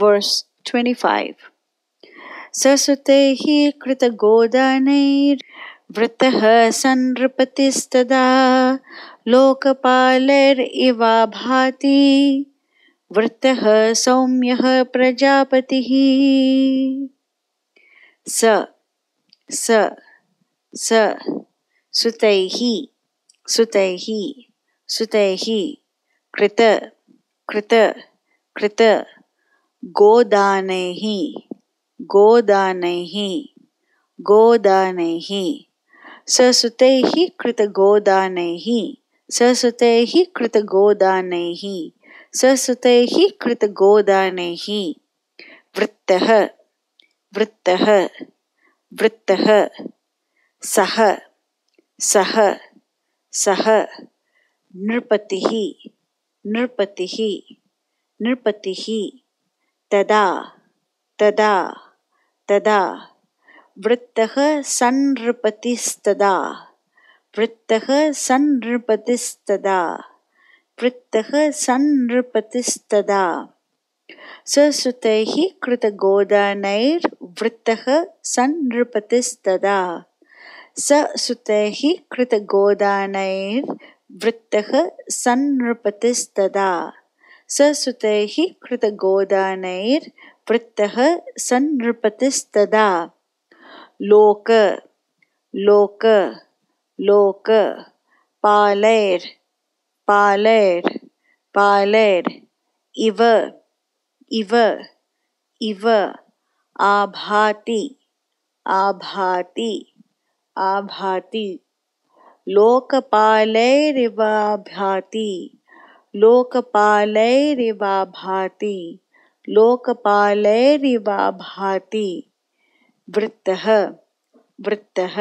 verse 25. सरस्वतेः कृतगोदानैर्वृतः सन्नृपतिस्तदा लोकपालैरिवा भाति वृत्तः सौम्यः प्रजापतिः स स स सुतैः सुतैः सुतैः कृत कृत कृत गोदानैः गोदानैः गोदानैः ससुतैः कृतगोदानैः ससुतैः कृतगोदानैः कृत कृतगोदानैः वृत्तः वृत्तः वृत्तः सह सह सह नृपतिः नृपतिः नृपतिः तदा तदा तदा वृत्तः सन्नृपतिस्तदा वृत्तः सन्नृपतिस्तदा वृत्तः सन्नृपतिस्तदा ससुतैः कृतगोदानैर्वृत्तः सन्नृपतिस्तदा ससुतैः कृतगोदानैर्वृत्तः सन्नृपतिस्तदा ससुतैः कृतगोदानैर्वृत्तः सन्नृपतिस्तदा लोक लोक लोक पालैर् पालैर् पालैर् इव इव इव आभाति आभाति आभाति लोकपालैरिवाभाति लोकपालैरिवा भाति लोकपालैरिवा भाति वृत्तः वृत्तः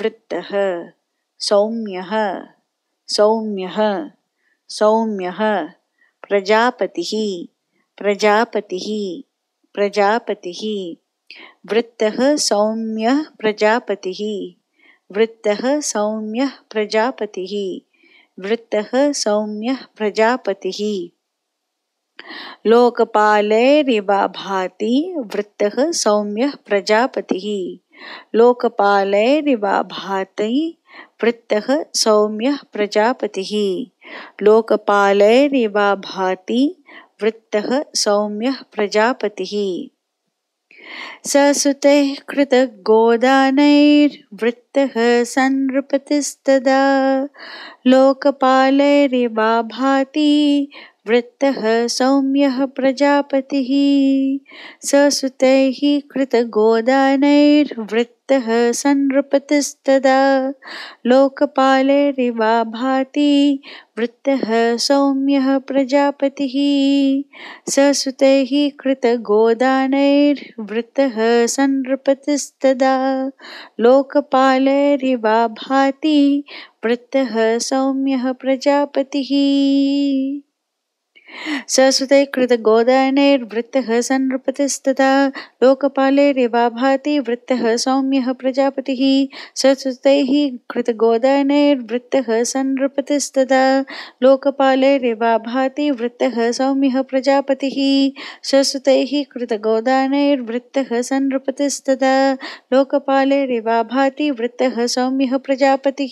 वृत्तः सौम्यः सौम्यः सौम्यः प्रजापतिः प्रजापतिः प्रजापतिः वृत्तः सौम्यः प्रजापतिः वृत्तः सौम्यः प्रजापतिः सौम्य प्रजापति वृत्तः सौम्यः प्रजापतिः सौम्य प्रजापति सौम्यः प्रजापतिः लोकपालैरिवाभाति सौम्य प्रजापति प्रजापतिः लोकपालैरिवाभाति वृत्तः सौम्य प्रजापति ससुतैः कृतगोदानैर्वृत्तः संनृपतिस्तदा लोकपालैरिवाभाति वृत्तः सौम्यः प्रजापतिः ससुतैः कृतगोदानैर्वृत् सप्तः संनृपतिस्तदा लोकपालरिवा भाति वृत्तः सौम्यः प्रजापतिः ससुतैः कृतगोदानैर्वृत्तः संनृपतिस्तदा लोकपालरिवा भाति वृत्तः सौम्यः प्रजापतिः प्रजापति कृतगोदयनैर्वृत्तः कृत लोकपालैरेवाभाति वृत्त सौम्यः लोकपाले ससुतैः वृत्त सौम्य प्रजापति वृत्तः कृत प्रजापतिः वृत्त कृतगोदयनैर्वृत्तः लोकपाले भाति वृत्त सौम्य प्रजापति